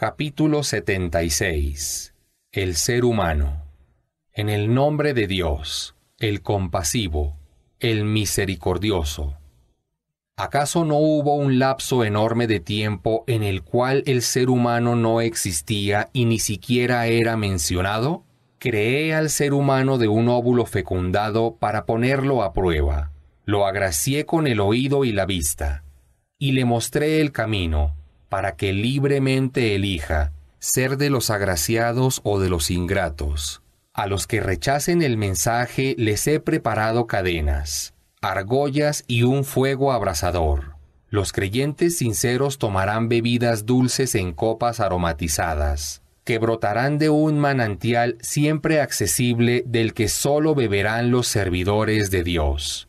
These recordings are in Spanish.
Capítulo 76 El ser humano En el nombre de Dios, el compasivo, el misericordioso. ¿Acaso no hubo un lapso enorme de tiempo en el cual el ser humano no existía y ni siquiera era mencionado? Creé al ser humano de un óvulo fecundado para ponerlo a prueba. Lo agracié con el oído y la vista, y le mostré el camino, para que libremente elija ser de los agraciados o de los ingratos. A los que rechacen el mensaje les he preparado cadenas, argollas y un fuego abrasador. Los creyentes sinceros tomarán bebidas dulces en copas aromatizadas, que brotarán de un manantial siempre accesible del que sólo beberán los servidores de Dios.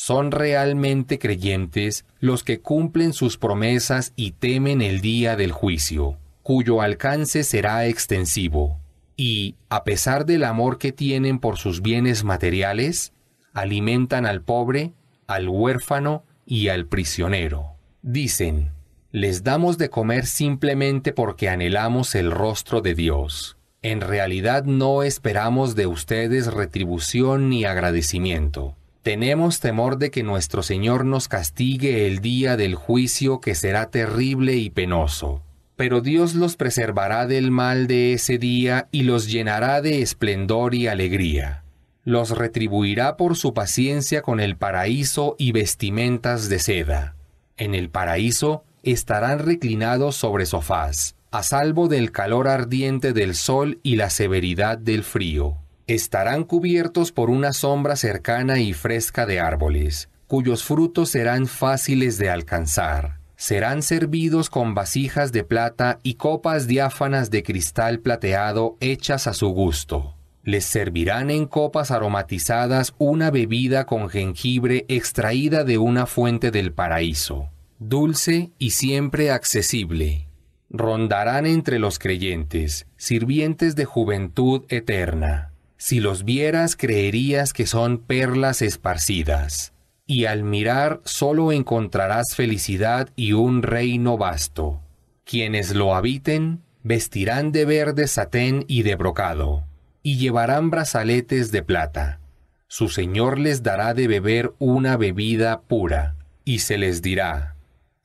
Son realmente creyentes los que cumplen sus promesas y temen el día del juicio, cuyo alcance será extensivo. Y, a pesar del amor que tienen por sus bienes materiales, alimentan al pobre, al huérfano y al prisionero. Dicen, les damos de comer simplemente porque anhelamos el rostro de Dios. En realidad no esperamos de ustedes retribución ni agradecimiento. Tenemos temor de que nuestro Señor nos castigue el día del juicio que será terrible y penoso. Pero Dios los preservará del mal de ese día y los llenará de esplendor y alegría. Los retribuirá por su paciencia con el paraíso y vestimentas de seda. En el paraíso estarán reclinados sobre sofás, a salvo del calor ardiente del sol y la severidad del frío. Estarán cubiertos por una sombra cercana y fresca de árboles, cuyos frutos serán fáciles de alcanzar. Serán servidos con vasijas de plata y copas diáfanas de cristal plateado hechas a su gusto. Les servirán en copas aromatizadas una bebida con jengibre extraída de una fuente del paraíso, dulce y siempre accesible. Rondarán entre los creyentes, sirvientes de juventud eterna. Si los vieras creerías que son perlas esparcidas, y al mirar solo encontrarás felicidad y un reino vasto. Quienes lo habiten vestirán de verde satén y de brocado, y llevarán brazaletes de plata. Su Señor les dará de beber una bebida pura, y se les dirá,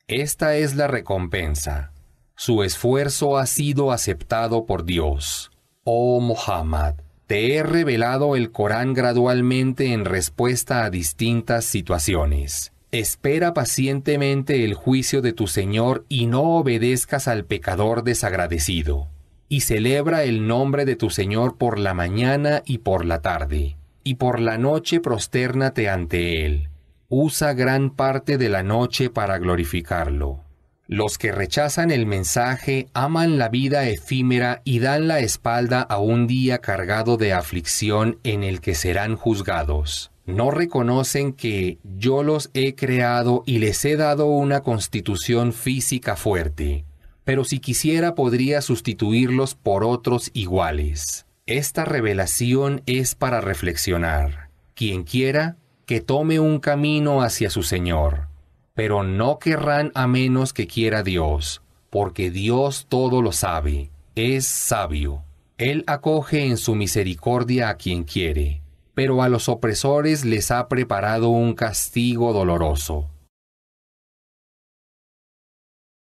Esta es la recompensa. Su esfuerzo ha sido aceptado por Dios. Oh Muhammad, te he revelado el Corán gradualmente en respuesta a distintas situaciones. Espera pacientemente el juicio de tu Señor y no obedezcas al pecador desagradecido. Y celebra el nombre de tu Señor por la mañana y por la tarde, y por la noche prostérnate ante Él. Usa gran parte de la noche para glorificarlo. Los que rechazan el mensaje aman la vida efímera y dan la espalda a un día cargado de aflicción en el que serán juzgados. No reconocen que yo los he creado y les he dado una constitución física fuerte, pero si quisiera podría sustituirlos por otros iguales. Esta revelación es para reflexionar. Quien quiera, que tome un camino hacia su Señor pero no querrán a menos que quiera Dios, porque Dios todo lo sabe, es sabio. Él acoge en su misericordia a quien quiere, pero a los opresores les ha preparado un castigo doloroso.